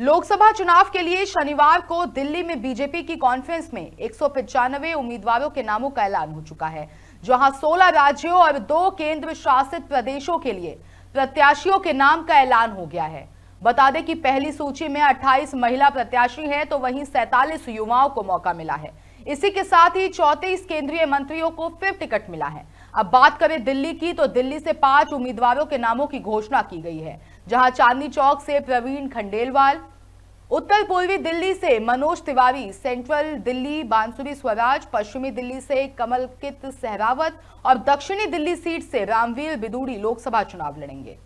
लोकसभा चुनाव के लिए शनिवार को दिल्ली में बीजेपी की कॉन्फ्रेंस में एक उम्मीदवारों के नामों का ऐलान हो चुका है जहां 16 राज्यों और दो केंद्र शासित प्रदेशों के लिए प्रत्याशियों के नाम का ऐलान हो गया है बता दें कि पहली सूची में 28 महिला प्रत्याशी हैं तो वहीं 47 युवाओं को मौका मिला है इसी के साथ ही चौतीस केंद्रीय मंत्रियों को फिर टिकट मिला है अब बात करें दिल्ली की तो दिल्ली से पांच उम्मीदवारों के नामों की घोषणा की गई है जहां चांदनी चौक से प्रवीण खंडेलवाल उत्तर पूर्वी दिल्ली से मनोज तिवारी सेंट्रल दिल्ली बांसुरी स्वराज पश्चिमी दिल्ली से कमलकित सहरावत और दक्षिणी दिल्ली सीट से रामवीर बिदूड़ी लोकसभा चुनाव लड़ेंगे